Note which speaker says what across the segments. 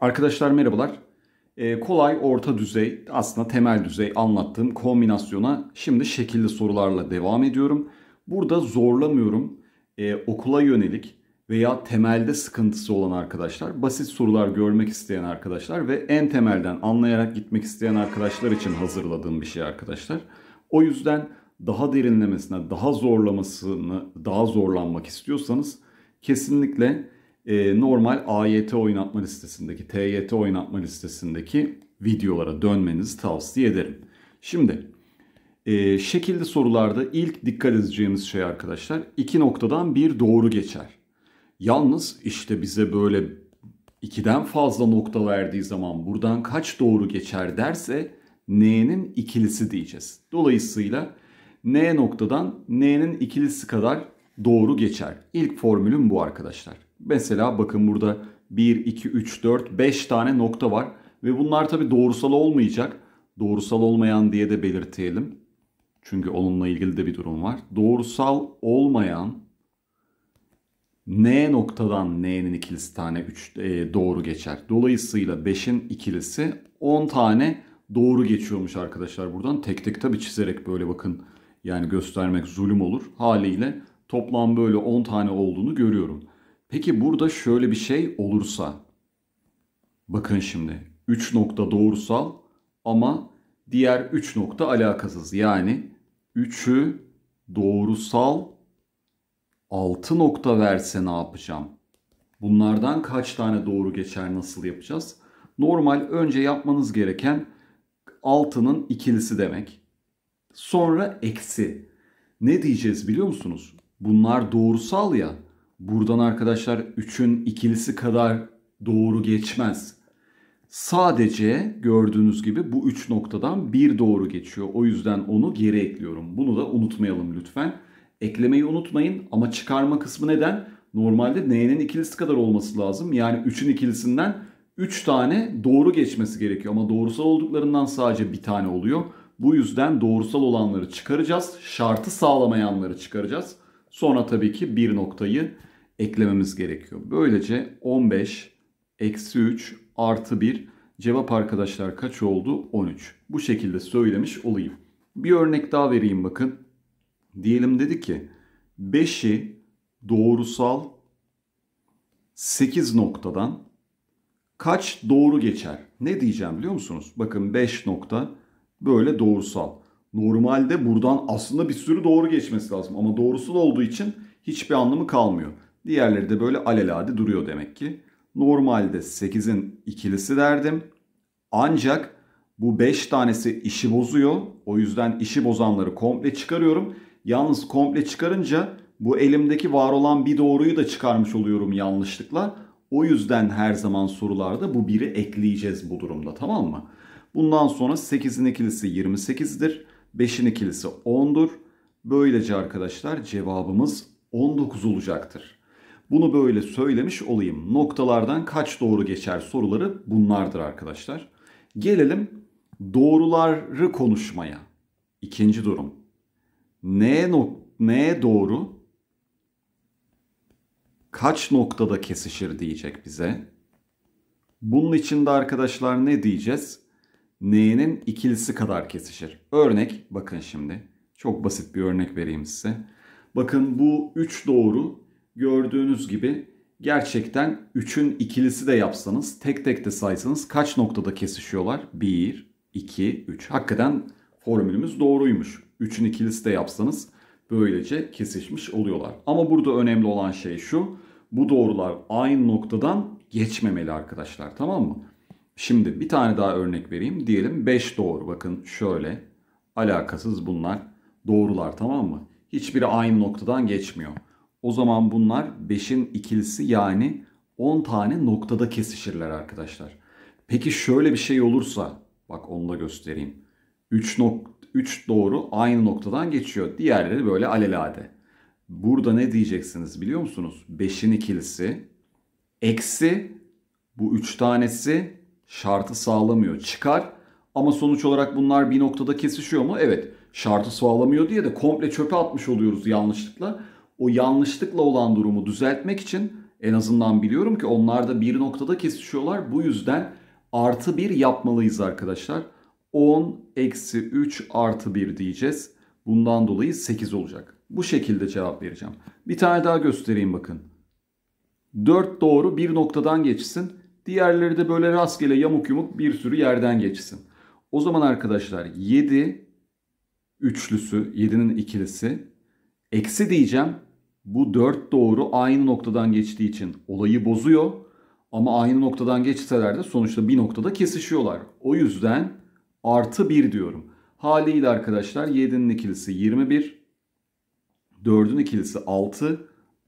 Speaker 1: Arkadaşlar merhabalar. Ee, kolay, orta düzey, aslında temel düzey anlattığım kombinasyona şimdi şekilli sorularla devam ediyorum. Burada zorlamıyorum. Ee, okula yönelik veya temelde sıkıntısı olan arkadaşlar, basit sorular görmek isteyen arkadaşlar ve en temelden anlayarak gitmek isteyen arkadaşlar için hazırladığım bir şey arkadaşlar. O yüzden daha derinlemesine, daha zorlamasını, daha zorlanmak istiyorsanız kesinlikle e, normal AYT oynatma listesindeki, TYT oynatma listesindeki videolara dönmenizi tavsiye ederim. Şimdi e, şekilli sorularda ilk dikkat edeceğimiz şey arkadaşlar iki noktadan bir doğru geçer. Yalnız işte bize böyle ikiden fazla nokta verdiği zaman buradan kaç doğru geçer derse n'nin ikilisi diyeceğiz. Dolayısıyla n noktadan n'nin ikilisi kadar doğru geçer. İlk formülüm bu arkadaşlar. Mesela bakın burada 1, 2, 3, 4, 5 tane nokta var. Ve bunlar tabi doğrusal olmayacak. Doğrusal olmayan diye de belirtelim. Çünkü onunla ilgili de bir durum var. Doğrusal olmayan N noktadan N'nin ikilisi tane 3 e, doğru geçer. Dolayısıyla 5'in ikilisi 10 tane doğru geçiyormuş arkadaşlar buradan. Tek tek tabi çizerek böyle bakın yani göstermek zulüm olur. Haliyle toplam böyle 10 tane olduğunu görüyorum. Peki burada şöyle bir şey olursa. Bakın şimdi 3 nokta doğrusal ama diğer 3 nokta alakasız. Yani 3'ü doğrusal 6 nokta verse ne yapacağım? Bunlardan kaç tane doğru geçer nasıl yapacağız? Normal önce yapmanız gereken 6'nın ikilisi demek. Sonra eksi. Ne diyeceğiz biliyor musunuz? Bunlar doğrusal ya. Buradan arkadaşlar 3'ün ikilisi kadar doğru geçmez. Sadece gördüğünüz gibi bu 3 noktadan 1 doğru geçiyor. O yüzden onu geri ekliyorum. Bunu da unutmayalım lütfen. Eklemeyi unutmayın ama çıkarma kısmı neden? Normalde n'nin ikilisi kadar olması lazım. Yani 3'ün ikilisinden 3 tane doğru geçmesi gerekiyor. Ama doğrusal olduklarından sadece bir tane oluyor. Bu yüzden doğrusal olanları çıkaracağız. Şartı sağlamayanları çıkaracağız. Sonra tabii ki bir noktayı eklememiz gerekiyor. Böylece 15 eksi 3 artı 1 cevap arkadaşlar kaç oldu? 13. Bu şekilde söylemiş olayım. Bir örnek daha vereyim bakın. Diyelim dedi ki 5'i doğrusal 8 noktadan kaç doğru geçer? Ne diyeceğim biliyor musunuz? Bakın 5 nokta böyle doğrusal. Normalde buradan aslında bir sürü doğru geçmesi lazım ama doğrusal olduğu için hiçbir anlamı kalmıyor. Diğerleri de böyle alelade duruyor demek ki. Normalde 8'in ikilisi derdim. Ancak bu 5 tanesi işi bozuyor. O yüzden işi bozanları komple çıkarıyorum. Yalnız komple çıkarınca bu elimdeki var olan bir doğruyu da çıkarmış oluyorum yanlışlıkla. O yüzden her zaman sorularda bu biri ekleyeceğiz bu durumda tamam mı? Bundan sonra 8'in ikilisi 28'dir. 5'in ikilisi 10'dur. Böylece arkadaşlar cevabımız 19 olacaktır. Bunu böyle söylemiş olayım. Noktalardan kaç doğru geçer soruları bunlardır arkadaşlar. Gelelim doğruları konuşmaya. İkinci durum. Neye, nok neye doğru kaç noktada kesişir diyecek bize. Bunun için de arkadaşlar ne diyeceğiz? N'nin ikilisi kadar kesişir. Örnek bakın şimdi. Çok basit bir örnek vereyim size. Bakın bu 3 doğru gördüğünüz gibi gerçekten 3'ün ikilisi de yapsanız tek tek de saysanız kaç noktada kesişiyorlar? 1, 2, 3. Hakikaten formülümüz doğruymuş. 3'ün ikilisi de yapsanız böylece kesişmiş oluyorlar. Ama burada önemli olan şey şu. Bu doğrular aynı noktadan geçmemeli arkadaşlar tamam mı? Şimdi bir tane daha örnek vereyim. Diyelim 5 doğru. Bakın şöyle alakasız bunlar doğrular tamam mı? Hiçbiri aynı noktadan geçmiyor. O zaman bunlar 5'in ikilisi yani 10 tane noktada kesişirler arkadaşlar. Peki şöyle bir şey olursa bak onu da göstereyim. 3 3 doğru aynı noktadan geçiyor. Diğerleri böyle alelade. Burada ne diyeceksiniz biliyor musunuz? 5'in ikilisi eksi bu 3 tanesi şartı sağlamıyor. Çıkar ama sonuç olarak bunlar bir noktada kesişiyor mu? Evet şartı sağlamıyor diye de komple çöpe atmış oluyoruz yanlışlıkla o yanlışlıkla olan durumu düzeltmek için en azından biliyorum ki onlar da bir noktada kesişiyorlar. Bu yüzden artı bir yapmalıyız arkadaşlar. 10 eksi 3 artı 1 diyeceğiz. Bundan dolayı 8 olacak. Bu şekilde cevap vereceğim. Bir tane daha göstereyim bakın. 4 doğru bir noktadan geçsin. Diğerleri de böyle rastgele yamuk yumuk bir sürü yerden geçsin. O zaman arkadaşlar 7 üçlüsü, 7'nin ikilisi. Eksi diyeceğim bu dört doğru aynı noktadan geçtiği için olayı bozuyor. Ama aynı noktadan geçseler de sonuçta bir noktada kesişiyorlar. O yüzden artı bir diyorum. Haliyle arkadaşlar 7'nin ikilisi 21, 4'ün ikilisi 6,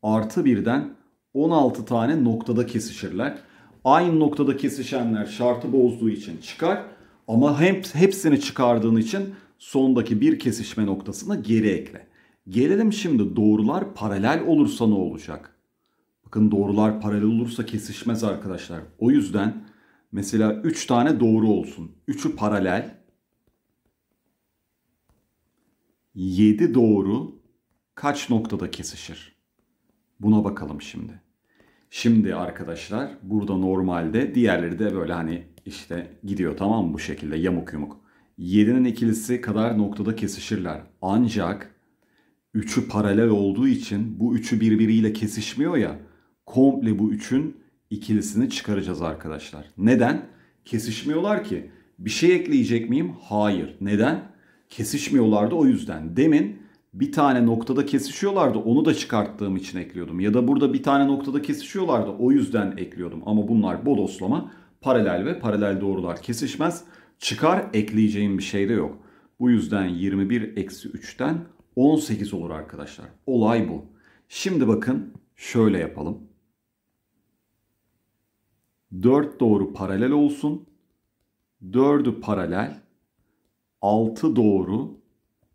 Speaker 1: artı birden 16 tane noktada kesişirler. Aynı noktada kesişenler şartı bozduğu için çıkar ama hepsini çıkardığın için sondaki bir kesişme noktasını geri ekle. Gelelim şimdi doğrular paralel olursa ne olacak? Bakın doğrular paralel olursa kesişmez arkadaşlar. O yüzden mesela 3 tane doğru olsun. 3'ü paralel. 7 doğru kaç noktada kesişir? Buna bakalım şimdi. Şimdi arkadaşlar burada normalde diğerleri de böyle hani işte gidiyor tamam mı bu şekilde yamuk yumuk. 7'nin ikilisi kadar noktada kesişirler. Ancak üçü paralel olduğu için bu üçü birbiriyle kesişmiyor ya komple bu üçün ikilisini çıkaracağız arkadaşlar. Neden? Kesişmiyorlar ki. Bir şey ekleyecek miyim? Hayır. Neden? Kesişmiyorlardı o yüzden. Demin bir tane noktada kesişiyorlardı onu da çıkarttığım için ekliyordum. Ya da burada bir tane noktada kesişiyorlardı o yüzden ekliyordum. Ama bunlar bodoslama paralel ve paralel doğrular kesişmez. Çıkar ekleyeceğim bir şey de yok. Bu yüzden 21-3'ten 18 olur arkadaşlar. Olay bu. Şimdi bakın şöyle yapalım. 4 doğru paralel olsun. 4'ü paralel. 6 doğru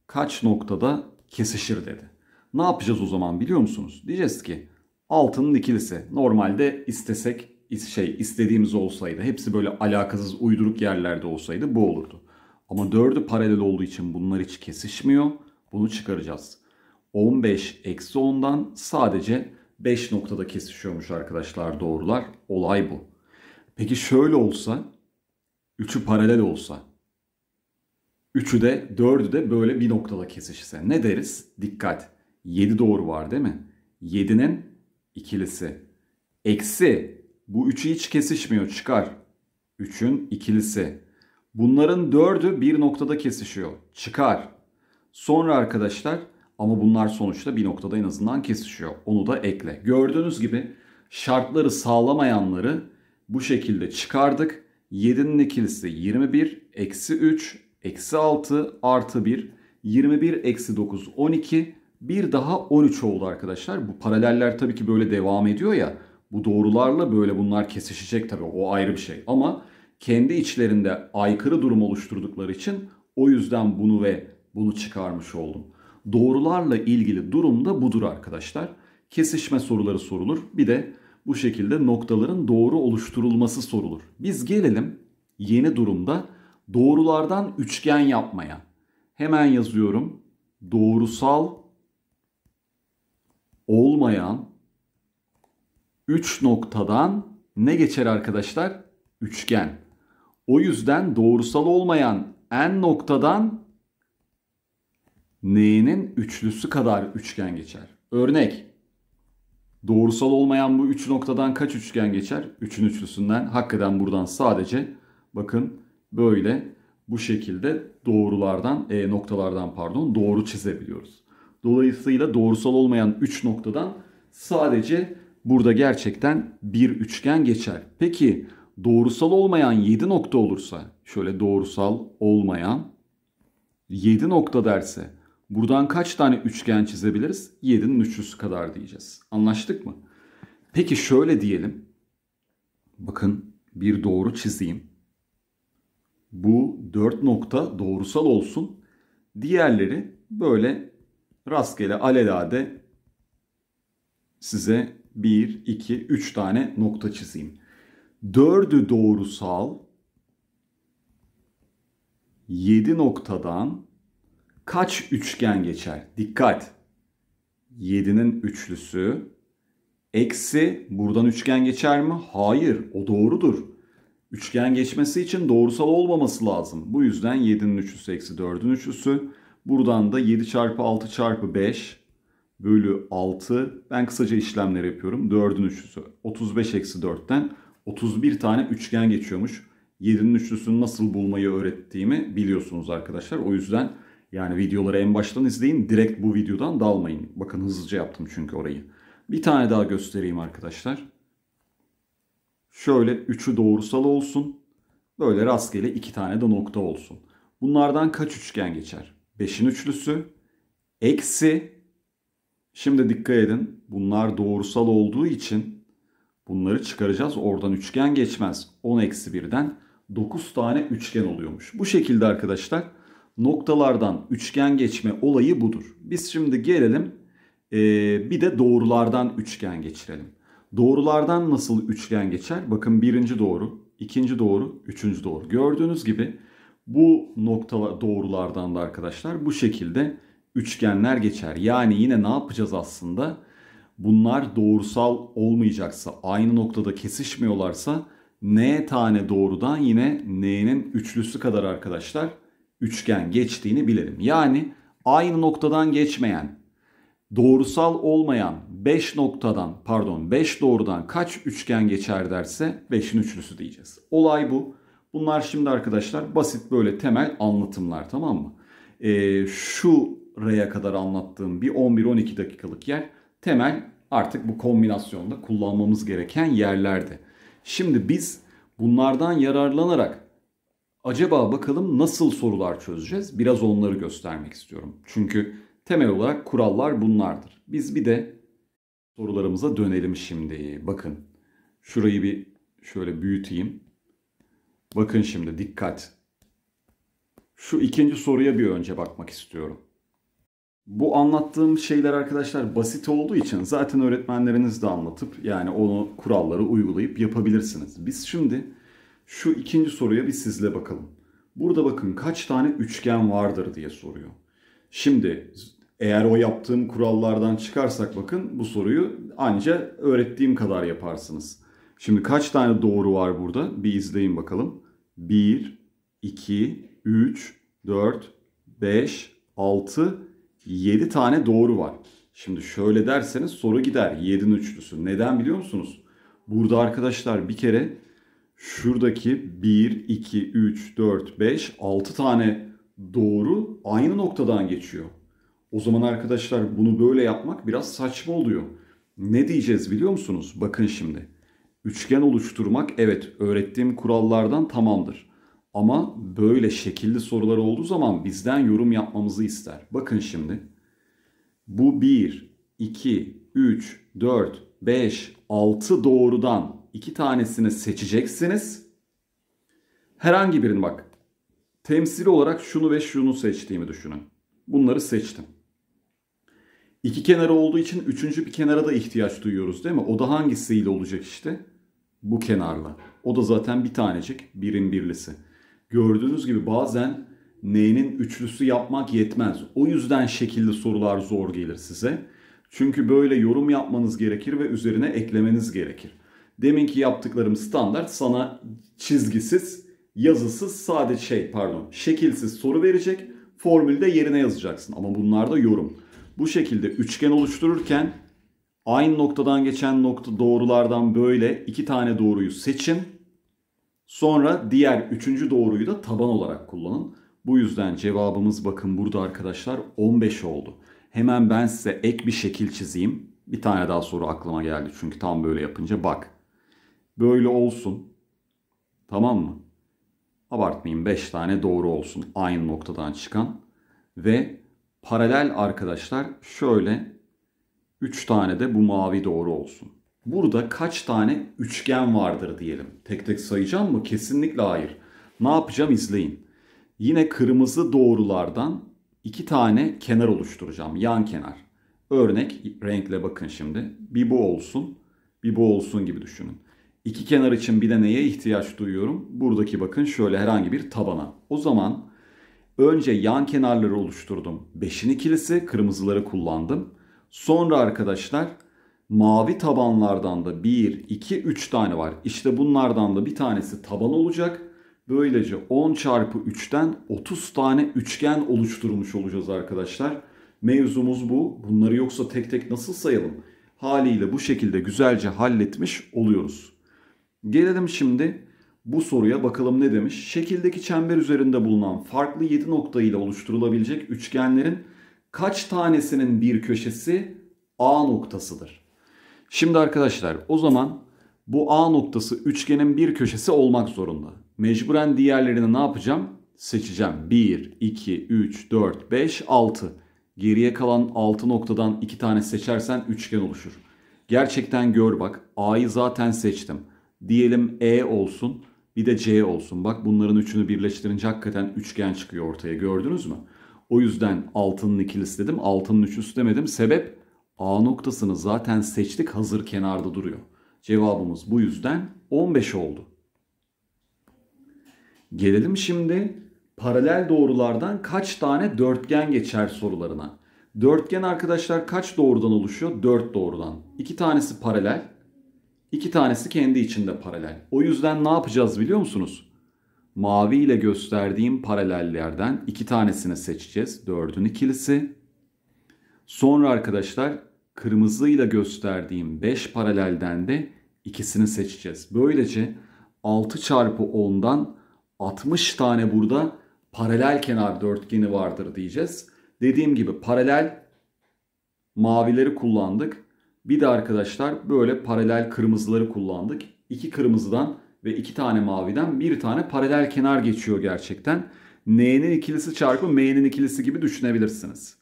Speaker 1: kaç noktada kesişir dedi. Ne yapacağız o zaman biliyor musunuz? Diyeceğiz ki 6'nın ikilisi. Normalde istesek şey istediğimiz olsaydı hepsi böyle alakasız uyduruk yerlerde olsaydı bu olurdu. Ama 4'ü paralel olduğu için bunlar hiç kesişmiyor. Bunu çıkaracağız. 15 eksi 10'dan sadece 5 noktada kesişiyormuş arkadaşlar doğrular. Olay bu. Peki şöyle olsa, üçü paralel olsa, üçü de dördü de böyle bir noktada kesişse ne deriz? Dikkat. 7 doğru var değil mi? 7'nin ikilisi. Eksi bu üçü hiç kesişmiyor çıkar. 3'ün ikilisi. Bunların dördü bir noktada kesişiyor. Çıkar. Sonra arkadaşlar ama bunlar sonuçta bir noktada en azından kesişiyor. Onu da ekle. Gördüğünüz gibi şartları sağlamayanları bu şekilde çıkardık. 7'nin ikilisi 21, eksi 3, eksi 6, artı 1. 21, eksi 9, 12. Bir daha 13 oldu arkadaşlar. Bu paraleller tabii ki böyle devam ediyor ya. Bu doğrularla böyle bunlar kesişecek tabii. O ayrı bir şey. Ama kendi içlerinde aykırı durum oluşturdukları için o yüzden bunu ve bunu çıkarmış oldum. Doğrularla ilgili durum da budur arkadaşlar. Kesişme soruları sorulur. Bir de bu şekilde noktaların doğru oluşturulması sorulur. Biz gelelim yeni durumda doğrulardan üçgen yapmaya. Hemen yazıyorum. Doğrusal olmayan 3 noktadan ne geçer arkadaşlar? Üçgen. O yüzden doğrusal olmayan n noktadan Neyinin üçlüsü kadar üçgen geçer. Örnek. Doğrusal olmayan bu üç noktadan kaç üçgen geçer? Üçün üçlüsünden hakikaten buradan sadece bakın böyle bu şekilde doğrulardan e, noktalardan pardon doğru çizebiliyoruz. Dolayısıyla doğrusal olmayan üç noktadan sadece burada gerçekten bir üçgen geçer. Peki doğrusal olmayan yedi nokta olursa şöyle doğrusal olmayan yedi nokta derse Buradan kaç tane üçgen çizebiliriz? 7'nin 300 kadar diyeceğiz. Anlaştık mı? Peki şöyle diyelim. Bakın bir doğru çizeyim. Bu 4 nokta doğrusal olsun. Diğerleri böyle rastgele alelade size 1, 2, 3 tane nokta çizeyim. 4'ü doğrusal 7 noktadan kaç üçgen geçer? Dikkat. 7'nin üçlüsü eksi buradan üçgen geçer mi? Hayır o doğrudur. Üçgen geçmesi için doğrusal olmaması lazım. Bu yüzden 7'nin üçlüsü eksi 4'ün üçlüsü. Buradan da 7 çarpı 6 çarpı 5 bölü 6. Ben kısaca işlemler yapıyorum. 4'ün üçlüsü 35 eksi 4'ten 31 tane üçgen geçiyormuş. 7'nin üçlüsünü nasıl bulmayı öğrettiğimi biliyorsunuz arkadaşlar. O yüzden yani videoları en baştan izleyin. Direkt bu videodan dalmayın. Bakın hızlıca yaptım çünkü orayı. Bir tane daha göstereyim arkadaşlar. Şöyle üçü doğrusal olsun. Böyle rastgele iki tane de nokta olsun. Bunlardan kaç üçgen geçer? Beşin üçlüsü. Eksi. Şimdi dikkat edin. Bunlar doğrusal olduğu için bunları çıkaracağız. Oradan üçgen geçmez. 10 eksi birden. 9 tane üçgen oluyormuş. Bu şekilde arkadaşlar noktalardan üçgen geçme olayı budur. Biz şimdi gelelim e, bir de doğrulardan üçgen geçirelim. Doğrulardan nasıl üçgen geçer? Bakın birinci doğru, ikinci doğru, üçüncü doğru. Gördüğünüz gibi bu noktalar doğrulardan da arkadaşlar bu şekilde üçgenler geçer. Yani yine ne yapacağız aslında? Bunlar doğrusal olmayacaksa, aynı noktada kesişmiyorlarsa n tane doğrudan yine n'nin üçlüsü kadar arkadaşlar üçgen geçtiğini bilelim. Yani aynı noktadan geçmeyen, doğrusal olmayan 5 noktadan pardon 5 doğrudan kaç üçgen geçer derse 5'in üçlüsü diyeceğiz. Olay bu. Bunlar şimdi arkadaşlar basit böyle temel anlatımlar tamam mı? Ee, şu R'ye kadar anlattığım bir 11-12 dakikalık yer temel artık bu kombinasyonda kullanmamız gereken yerlerde. Şimdi biz bunlardan yararlanarak acaba bakalım nasıl sorular çözeceğiz? Biraz onları göstermek istiyorum. Çünkü temel olarak kurallar bunlardır. Biz bir de sorularımıza dönelim şimdi. Bakın şurayı bir şöyle büyüteyim. Bakın şimdi dikkat. Şu ikinci soruya bir önce bakmak istiyorum. Bu anlattığım şeyler arkadaşlar basit olduğu için zaten öğretmenleriniz de anlatıp yani onu kuralları uygulayıp yapabilirsiniz. Biz şimdi şu ikinci soruya bir sizle bakalım. Burada bakın kaç tane üçgen vardır diye soruyor. Şimdi eğer o yaptığım kurallardan çıkarsak bakın bu soruyu anca öğrettiğim kadar yaparsınız. Şimdi kaç tane doğru var burada? Bir izleyin bakalım. 1, 2, 3, 4, 5, 6, 7 tane doğru var. Şimdi şöyle derseniz soru gider. 7'nin üçlüsü. Neden biliyor musunuz? Burada arkadaşlar bir kere şuradaki 1, 2, 3, 4, 5, 6 tane doğru aynı noktadan geçiyor. O zaman arkadaşlar bunu böyle yapmak biraz saçma oluyor. Ne diyeceğiz biliyor musunuz? Bakın şimdi. Üçgen oluşturmak evet öğrettiğim kurallardan tamamdır. Ama böyle şekilli sorular olduğu zaman bizden yorum yapmamızı ister. Bakın şimdi. Bu 1, 2, 3, 4, 5, 6 doğrudan iki tanesini seçeceksiniz. Herhangi birini bak. Temsili olarak şunu ve şunu seçtiğimi düşünün. Bunları seçtim. İki kenarı olduğu için üçüncü bir kenara da ihtiyaç duyuyoruz değil mi? O da hangisiyle olacak işte? Bu kenarla. O da zaten bir tanecik birin birlisi. Gördüğünüz gibi bazen neyinin üçlüsü yapmak yetmez. O yüzden şekilli sorular zor gelir size. Çünkü böyle yorum yapmanız gerekir ve üzerine eklemeniz gerekir. Deminki yaptıklarım standart sana çizgisiz, yazısız, sadece şey pardon şekilsiz soru verecek. Formülde yerine yazacaksın ama bunlarda yorum. Bu şekilde üçgen oluştururken aynı noktadan geçen nokta doğrulardan böyle iki tane doğruyu seçin. Sonra diğer üçüncü doğruyu da taban olarak kullanın. Bu yüzden cevabımız bakın burada arkadaşlar 15 oldu. Hemen ben size ek bir şekil çizeyim. Bir tane daha soru aklıma geldi çünkü tam böyle yapınca bak böyle olsun. Tamam mı? Abartmayayım 5 tane doğru olsun aynı noktadan çıkan. Ve paralel arkadaşlar şöyle 3 tane de bu mavi doğru olsun. Burada kaç tane üçgen vardır diyelim. Tek tek sayacağım mı? Kesinlikle hayır. Ne yapacağım izleyin. Yine kırmızı doğrulardan iki tane kenar oluşturacağım. Yan kenar. Örnek renkle bakın şimdi. Bir bu olsun, bir bu olsun gibi düşünün. İki kenar için bir de neye ihtiyaç duyuyorum? Buradaki bakın şöyle herhangi bir tabana. O zaman önce yan kenarları oluşturdum. Beşin ikilisi kırmızıları kullandım. Sonra arkadaşlar mavi tabanlardan da 1, 2, 3 tane var. İşte bunlardan da bir tanesi taban olacak. Böylece 10 çarpı 3'ten 30 tane üçgen oluşturmuş olacağız arkadaşlar. Mevzumuz bu. Bunları yoksa tek tek nasıl sayalım? Haliyle bu şekilde güzelce halletmiş oluyoruz. Gelelim şimdi bu soruya bakalım ne demiş. Şekildeki çember üzerinde bulunan farklı 7 nokta ile oluşturulabilecek üçgenlerin kaç tanesinin bir köşesi A noktasıdır? Şimdi arkadaşlar o zaman bu A noktası üçgenin bir köşesi olmak zorunda. Mecburen diğerlerini ne yapacağım? Seçeceğim. 1, 2, 3, 4, 5, 6. Geriye kalan 6 noktadan 2 tane seçersen üçgen oluşur. Gerçekten gör bak A'yı zaten seçtim. Diyelim E olsun bir de C olsun. Bak bunların üçünü birleştirince hakikaten üçgen çıkıyor ortaya gördünüz mü? O yüzden altının ikilisi dedim altının üçlüsü demedim. Sebep A noktasını zaten seçtik hazır kenarda duruyor. Cevabımız bu yüzden 15 oldu. Gelelim şimdi paralel doğrulardan kaç tane dörtgen geçer sorularına. Dörtgen arkadaşlar kaç doğrudan oluşuyor? 4 doğrudan. 2 tanesi paralel, İki tanesi kendi içinde paralel. O yüzden ne yapacağız biliyor musunuz? Mavi ile gösterdiğim paralellerden iki tanesini seçeceğiz. Dördün ikilisi. Sonra arkadaşlar kırmızıyla gösterdiğim 5 paralelden de ikisini seçeceğiz. Böylece 6 çarpı 10'dan 60 tane burada paralel kenar dörtgeni vardır diyeceğiz. Dediğim gibi paralel mavileri kullandık. Bir de arkadaşlar böyle paralel kırmızıları kullandık. İki kırmızıdan ve iki tane maviden bir tane paralel kenar geçiyor gerçekten. N'nin ikilisi çarpı M'nin ikilisi gibi düşünebilirsiniz.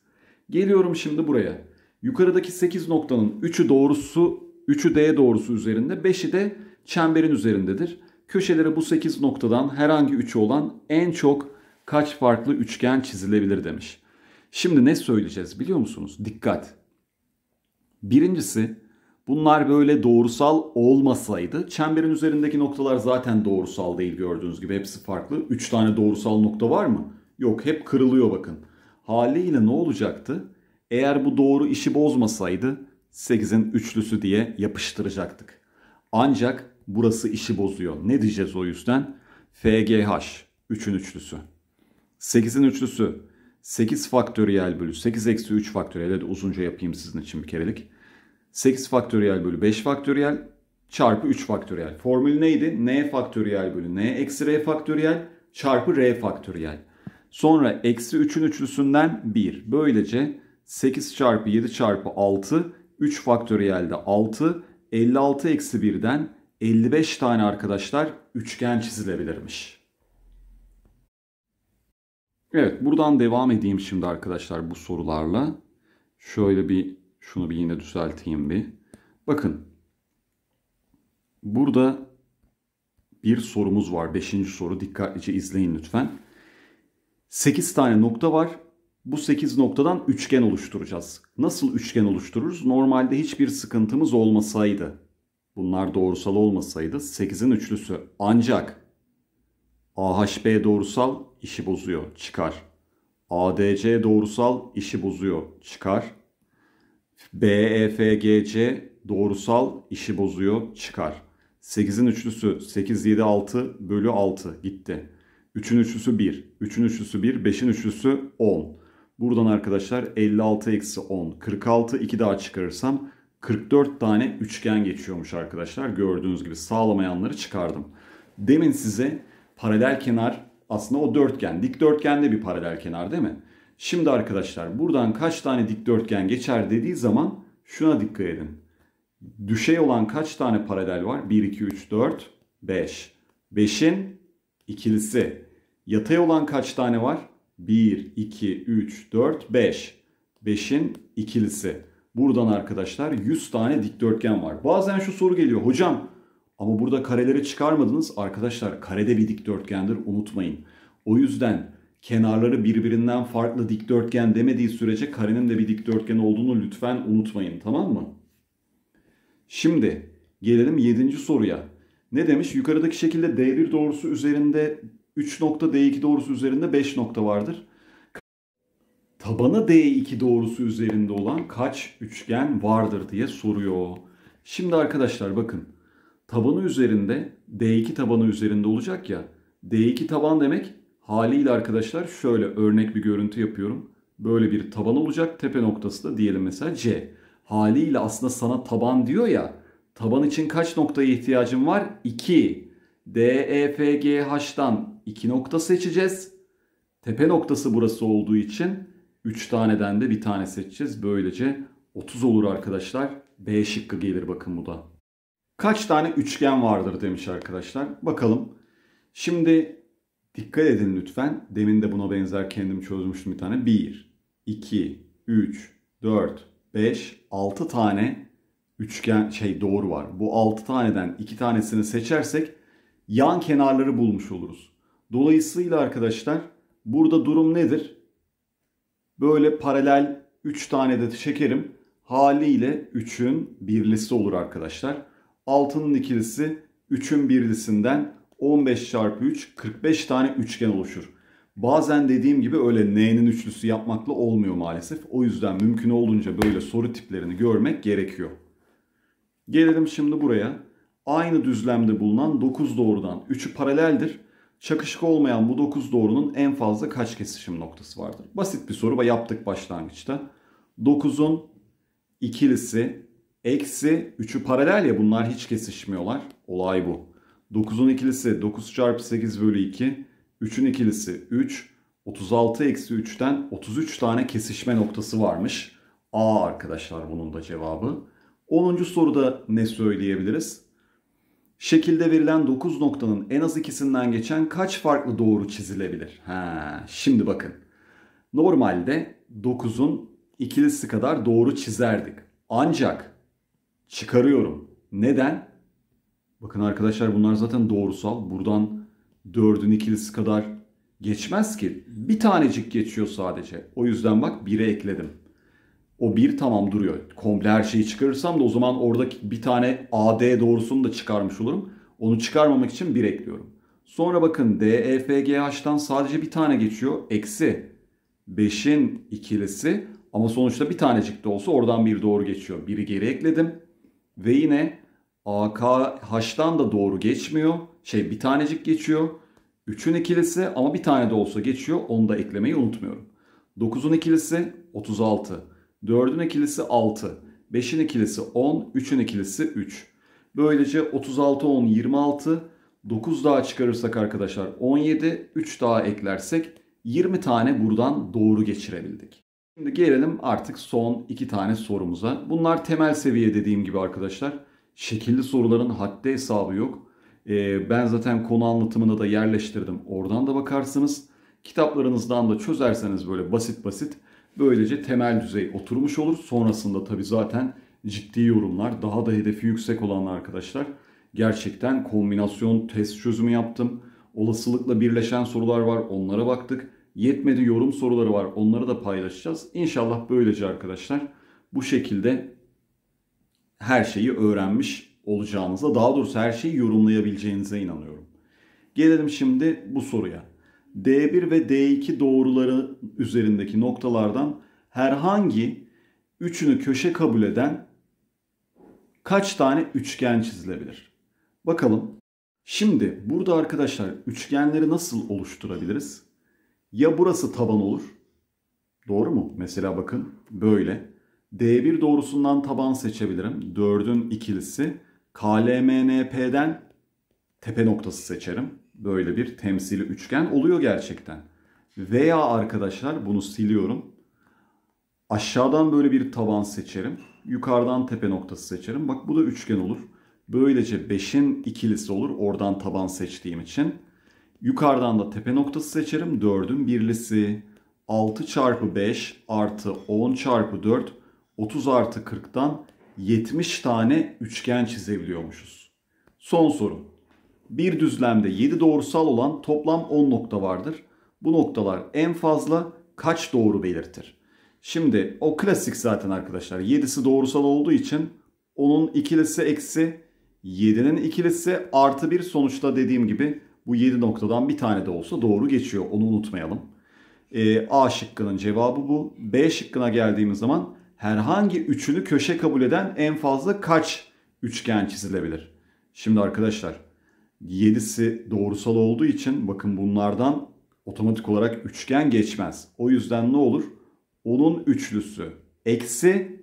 Speaker 1: Geliyorum şimdi buraya. Yukarıdaki 8 noktanın 3'ü doğrusu, 3'ü D doğrusu üzerinde, 5'i de çemberin üzerindedir. Köşeleri bu 8 noktadan herhangi 3'ü olan en çok kaç farklı üçgen çizilebilir demiş. Şimdi ne söyleyeceğiz biliyor musunuz? Dikkat! Birincisi bunlar böyle doğrusal olmasaydı çemberin üzerindeki noktalar zaten doğrusal değil gördüğünüz gibi hepsi farklı. 3 tane doğrusal nokta var mı? Yok hep kırılıyor bakın. Haliyle ne olacaktı? Eğer bu doğru işi bozmasaydı 8'in üçlüsü diye yapıştıracaktık. Ancak burası işi bozuyor. Ne diyeceğiz o yüzden? FGH 3'ün üçlüsü. 8'in üçlüsü 8 faktöriyel bölü 8 eksi 3 faktöriyel. Hadi uzunca yapayım sizin için bir kerelik. 8 faktöriyel bölü 5 faktöriyel çarpı 3 faktöriyel. Formül neydi? n faktöriyel bölü n eksi r faktöriyel çarpı r faktöriyel. Sonra eksi 3'ün üçlüsünden 1. Böylece 8 çarpı 7 çarpı 6 3 faktöriyel 6 56 eksi 1'den 55 tane arkadaşlar üçgen çizilebilirmiş. Evet buradan devam edeyim şimdi arkadaşlar bu sorularla. Şöyle bir şunu bir yine düzelteyim bir. Bakın. Burada bir sorumuz var. Beşinci soru. Dikkatlice izleyin lütfen. 8 tane nokta var. Bu 8 noktadan üçgen oluşturacağız. Nasıl üçgen oluştururuz? Normalde hiçbir sıkıntımız olmasaydı. Bunlar doğrusal olmasaydı 8'in üçlüsü. Ancak AHB doğrusal işi bozuyor. Çıkar. ADC doğrusal işi bozuyor. Çıkar. BEFGC doğrusal işi bozuyor çıkar. 8'in üçlüsü 8, 7, 6 bölü 6 gitti. 3'ün üçlüsü 1, 3'ün üçlüsü 1, 5'in üçlüsü 10. Buradan arkadaşlar 56 eksi 10, 46 2 daha çıkarırsam 44 tane üçgen geçiyormuş arkadaşlar. Gördüğünüz gibi sağlamayanları çıkardım. Demin size paralel kenar aslında o dörtgen. dik Dikdörtgende bir paralel kenar değil mi? Şimdi arkadaşlar buradan kaç tane dikdörtgen geçer dediği zaman şuna dikkat edin. Düşey olan kaç tane paralel var? 1, 2, 3, 4, 5. 5'in ikilisi. Yatay olan kaç tane var? 1, 2, 3, 4, 5. 5'in ikilisi. Buradan arkadaşlar 100 tane dikdörtgen var. Bazen şu soru geliyor. Hocam ama burada kareleri çıkarmadınız. Arkadaşlar karede bir dikdörtgendir unutmayın. O yüzden kenarları birbirinden farklı dikdörtgen demediği sürece karenin de bir dikdörtgen olduğunu lütfen unutmayın tamam mı? Şimdi gelelim 7. soruya. Ne demiş? Yukarıdaki şekilde D1 doğrusu üzerinde 3 nokta, D2 doğrusu üzerinde 5 nokta vardır. Tabana D2 doğrusu üzerinde olan kaç üçgen vardır diye soruyor. Şimdi arkadaşlar bakın. Tabanı üzerinde D2 tabanı üzerinde olacak ya. D2 taban demek Haliyle arkadaşlar şöyle örnek bir görüntü yapıyorum. Böyle bir taban olacak. Tepe noktası da diyelim mesela C. Haliyle aslında sana taban diyor ya. Taban için kaç noktaya ihtiyacın var? 2. D, E, F, G, H'dan 2 nokta seçeceğiz. Tepe noktası burası olduğu için 3 taneden de bir tane seçeceğiz. Böylece 30 olur arkadaşlar. B şıkkı gelir bakın bu da. Kaç tane üçgen vardır demiş arkadaşlar. Bakalım. Şimdi Dikkat edin lütfen. Demin de buna benzer kendim çözmüştüm bir tane. 1, 2, 3, 4, 5, 6 tane üçgen şey doğru var. Bu 6 taneden 2 tanesini seçersek yan kenarları bulmuş oluruz. Dolayısıyla arkadaşlar burada durum nedir? Böyle paralel 3 tane de çekerim. Haliyle 3'ün birlisi olur arkadaşlar. 6'nın ikilisi 3'ün birlisinden 15 çarpı 3 45 tane üçgen oluşur. Bazen dediğim gibi öyle n'nin üçlüsü yapmakla olmuyor maalesef. O yüzden mümkün olduğunca böyle soru tiplerini görmek gerekiyor. Gelelim şimdi buraya. Aynı düzlemde bulunan 9 doğrudan 3'ü paraleldir. Çakışık olmayan bu 9 doğrunun en fazla kaç kesişim noktası vardır? Basit bir soru yaptık başlangıçta. 9'un ikilisi eksi 3'ü paralel ya bunlar hiç kesişmiyorlar. Olay bu. 9'un ikilisi 9 çarpı 8 bölü 2. 3'ün ikilisi 3. 36 eksi 3'ten 33 tane kesişme noktası varmış. A arkadaşlar bunun da cevabı. 10. soruda ne söyleyebiliriz? Şekilde verilen 9 noktanın en az ikisinden geçen kaç farklı doğru çizilebilir? Ha, şimdi bakın. Normalde 9'un ikilisi kadar doğru çizerdik. Ancak çıkarıyorum. Neden? Bakın arkadaşlar bunlar zaten doğrusal. Buradan 4'ün ikilisi kadar geçmez ki. Bir tanecik geçiyor sadece. O yüzden bak 1'e ekledim. O 1 tamam duruyor. Komple her şeyi çıkarırsam da o zaman oradaki bir tane AD doğrusunu da çıkarmış olurum. Onu çıkarmamak için 1 ekliyorum. Sonra bakın DEFGH'dan sadece bir tane geçiyor. Eksi 5'in ikilisi ama sonuçta bir tanecik de olsa oradan bir doğru geçiyor. Biri geri ekledim ve yine AKH'dan da doğru geçmiyor. Şey bir tanecik geçiyor. 3'ün ikilisi ama bir tane de olsa geçiyor. Onu da eklemeyi unutmuyorum. 9'un ikilisi 36. 4'ün ikilisi 6. 5'in ikilisi 10. 3'ün ikilisi 3. Böylece 36, 10, 26. 9 daha çıkarırsak arkadaşlar 17. 3 daha eklersek 20 tane buradan doğru geçirebildik. Şimdi gelelim artık son 2 tane sorumuza. Bunlar temel seviye dediğim gibi arkadaşlar. Arkadaşlar şekilli soruların haddi hesabı yok. E, ben zaten konu anlatımını da yerleştirdim. Oradan da bakarsınız. Kitaplarınızdan da çözerseniz böyle basit basit böylece temel düzey oturmuş olur. Sonrasında tabi zaten ciddi yorumlar, daha da hedefi yüksek olan arkadaşlar gerçekten kombinasyon test çözümü yaptım. Olasılıkla birleşen sorular var, onlara baktık. Yetmedi yorum soruları var, onları da paylaşacağız. İnşallah böylece arkadaşlar bu şekilde her şeyi öğrenmiş olacağınıza, daha doğrusu her şeyi yorumlayabileceğinize inanıyorum. Gelelim şimdi bu soruya. D1 ve D2 doğruları üzerindeki noktalardan herhangi üçünü köşe kabul eden kaç tane üçgen çizilebilir? Bakalım. Şimdi burada arkadaşlar üçgenleri nasıl oluşturabiliriz? Ya burası taban olur. Doğru mu? Mesela bakın böyle. D1 doğrusundan taban seçebilirim. 4'ün ikilisi. KLMNP'den tepe noktası seçerim. Böyle bir temsili üçgen oluyor gerçekten. Veya arkadaşlar bunu siliyorum. Aşağıdan böyle bir taban seçerim. Yukarıdan tepe noktası seçerim. Bak bu da üçgen olur. Böylece 5'in ikilisi olur. Oradan taban seçtiğim için. Yukarıdan da tepe noktası seçerim. 4'ün birlisi. 6 çarpı 5 artı 10 çarpı 4 30 artı 40'tan 70 tane üçgen çizebiliyormuşuz. Son soru. Bir düzlemde 7 doğrusal olan toplam 10 nokta vardır. Bu noktalar en fazla kaç doğru belirtir? Şimdi o klasik zaten arkadaşlar. 7'si doğrusal olduğu için onun ikilisi eksi 7'nin ikilisi artı bir sonuçta dediğim gibi bu 7 noktadan bir tane de olsa doğru geçiyor. Onu unutmayalım. Ee, A şıkkının cevabı bu. B şıkkına geldiğimiz zaman herhangi üçünü köşe kabul eden en fazla kaç üçgen çizilebilir? Şimdi arkadaşlar 7'si doğrusal olduğu için bakın bunlardan otomatik olarak üçgen geçmez. O yüzden ne olur? Onun üçlüsü eksi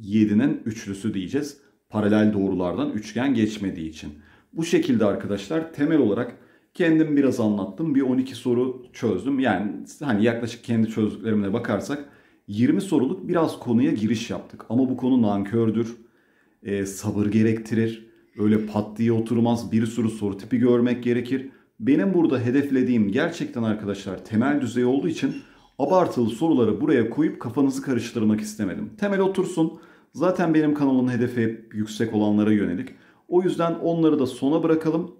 Speaker 1: 7'nin üçlüsü diyeceğiz. Paralel doğrulardan üçgen geçmediği için. Bu şekilde arkadaşlar temel olarak kendim biraz anlattım. Bir 12 soru çözdüm. Yani hani yaklaşık kendi çözdüklerimle bakarsak 20 soruluk biraz konuya giriş yaptık. Ama bu konu nankördür. E, sabır gerektirir. Öyle pat diye oturmaz. Bir sürü soru tipi görmek gerekir. Benim burada hedeflediğim gerçekten arkadaşlar temel düzey olduğu için abartılı soruları buraya koyup kafanızı karıştırmak istemedim. Temel otursun. Zaten benim kanalımın hedefi hep yüksek olanlara yönelik. O yüzden onları da sona bırakalım.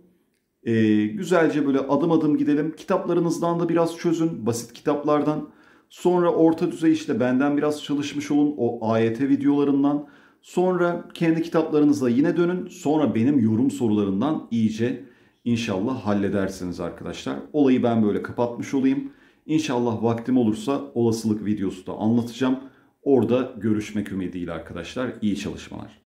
Speaker 1: Ee, güzelce böyle adım adım gidelim. Kitaplarınızdan da biraz çözün. Basit kitaplardan. Sonra orta düzey işte benden biraz çalışmış olun o AYT videolarından. Sonra kendi kitaplarınızla yine dönün. Sonra benim yorum sorularından iyice inşallah halledersiniz arkadaşlar. Olayı ben böyle kapatmış olayım. İnşallah vaktim olursa olasılık videosu da anlatacağım. Orada görüşmek ümidiyle arkadaşlar. İyi çalışmalar.